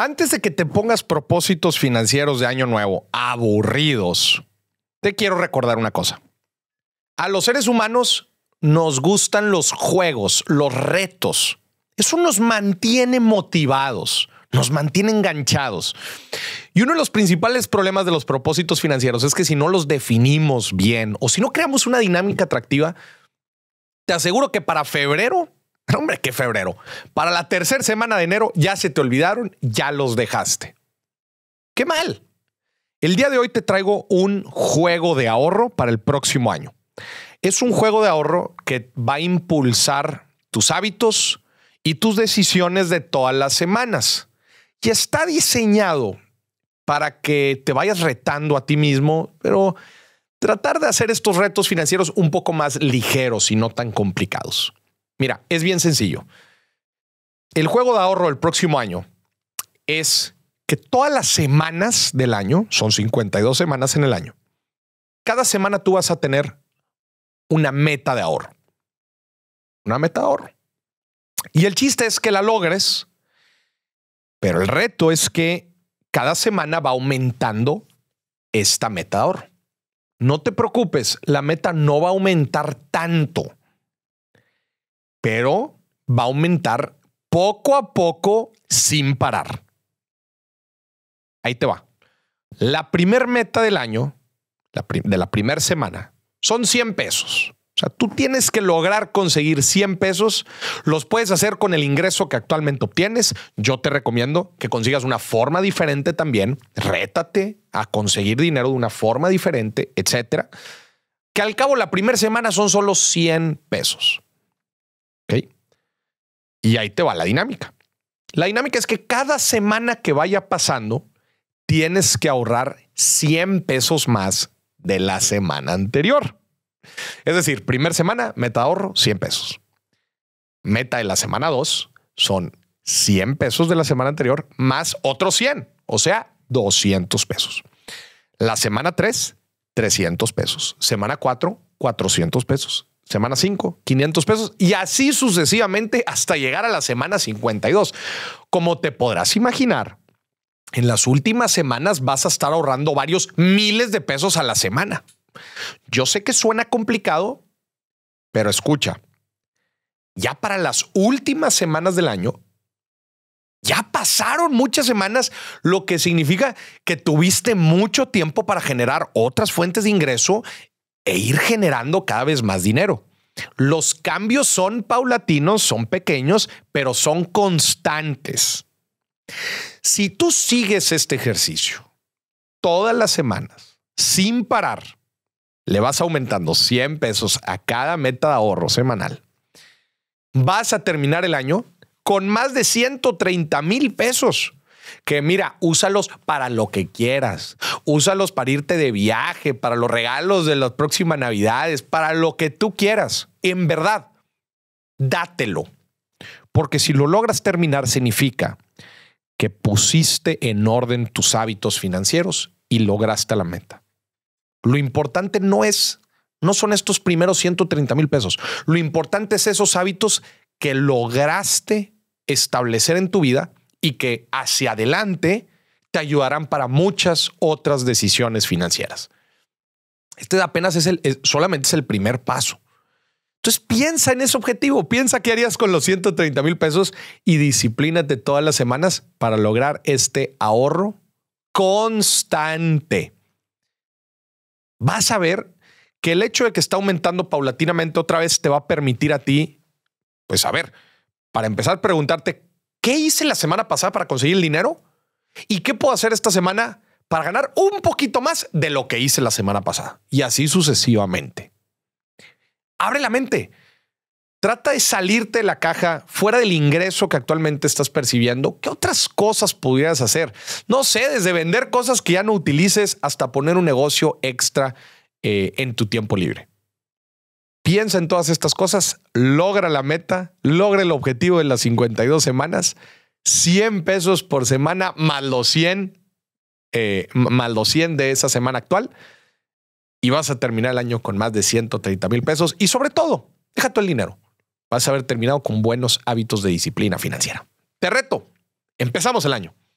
Antes de que te pongas propósitos financieros de año nuevo aburridos, te quiero recordar una cosa. A los seres humanos nos gustan los juegos, los retos. Eso nos mantiene motivados, nos mantiene enganchados. Y uno de los principales problemas de los propósitos financieros es que si no los definimos bien o si no creamos una dinámica atractiva, te aseguro que para febrero Hombre, qué febrero. Para la tercera semana de enero ya se te olvidaron, ya los dejaste. Qué mal. El día de hoy te traigo un juego de ahorro para el próximo año. Es un juego de ahorro que va a impulsar tus hábitos y tus decisiones de todas las semanas. Y está diseñado para que te vayas retando a ti mismo, pero tratar de hacer estos retos financieros un poco más ligeros y no tan complicados. Mira, es bien sencillo. El juego de ahorro el próximo año es que todas las semanas del año, son 52 semanas en el año, cada semana tú vas a tener una meta de ahorro. Una meta de ahorro. Y el chiste es que la logres, pero el reto es que cada semana va aumentando esta meta de ahorro. No te preocupes, la meta no va a aumentar tanto pero va a aumentar poco a poco sin parar. Ahí te va. La primer meta del año, de la primera semana, son 100 pesos. O sea, tú tienes que lograr conseguir 100 pesos. Los puedes hacer con el ingreso que actualmente obtienes. Yo te recomiendo que consigas una forma diferente también. Rétate a conseguir dinero de una forma diferente, etcétera. Que al cabo la primera semana son solo 100 pesos. Y ahí te va la dinámica. La dinámica es que cada semana que vaya pasando, tienes que ahorrar 100 pesos más de la semana anterior. Es decir, primera semana, meta ahorro, 100 pesos. Meta de la semana 2 son 100 pesos de la semana anterior más otros 100, o sea, 200 pesos. La semana 3, 300 pesos. Semana 4, 400 pesos semana 5, 500 pesos y así sucesivamente hasta llegar a la semana 52. Como te podrás imaginar, en las últimas semanas vas a estar ahorrando varios miles de pesos a la semana. Yo sé que suena complicado, pero escucha, ya para las últimas semanas del año, ya pasaron muchas semanas, lo que significa que tuviste mucho tiempo para generar otras fuentes de ingreso e ir generando cada vez más dinero. Los cambios son paulatinos, son pequeños, pero son constantes. Si tú sigues este ejercicio todas las semanas, sin parar, le vas aumentando 100 pesos a cada meta de ahorro semanal, vas a terminar el año con más de 130 mil pesos que mira, úsalos para lo que quieras. Úsalos para irte de viaje, para los regalos de las próximas navidades, para lo que tú quieras. En verdad, dátelo. Porque si lo logras terminar, significa que pusiste en orden tus hábitos financieros y lograste la meta. Lo importante no es, no son estos primeros 130 mil pesos. Lo importante es esos hábitos que lograste establecer en tu vida y que hacia adelante te ayudarán para muchas otras decisiones financieras. Este apenas es el, solamente es el primer paso. Entonces piensa en ese objetivo, piensa qué harías con los 130 mil pesos y disciplínate todas las semanas para lograr este ahorro constante. Vas a ver que el hecho de que está aumentando paulatinamente otra vez te va a permitir a ti, pues a ver, para empezar a preguntarte ¿Qué hice la semana pasada para conseguir el dinero? ¿Y qué puedo hacer esta semana para ganar un poquito más de lo que hice la semana pasada? Y así sucesivamente. Abre la mente. Trata de salirte de la caja, fuera del ingreso que actualmente estás percibiendo. ¿Qué otras cosas pudieras hacer? No sé, desde vender cosas que ya no utilices hasta poner un negocio extra eh, en tu tiempo libre. Piensa en todas estas cosas, logra la meta, logra el objetivo de las 52 semanas, 100 pesos por semana más los 100, 100 eh, de esa semana actual y vas a terminar el año con más de 130 mil pesos y sobre todo, deja todo el dinero. Vas a haber terminado con buenos hábitos de disciplina financiera. Te reto, empezamos el año.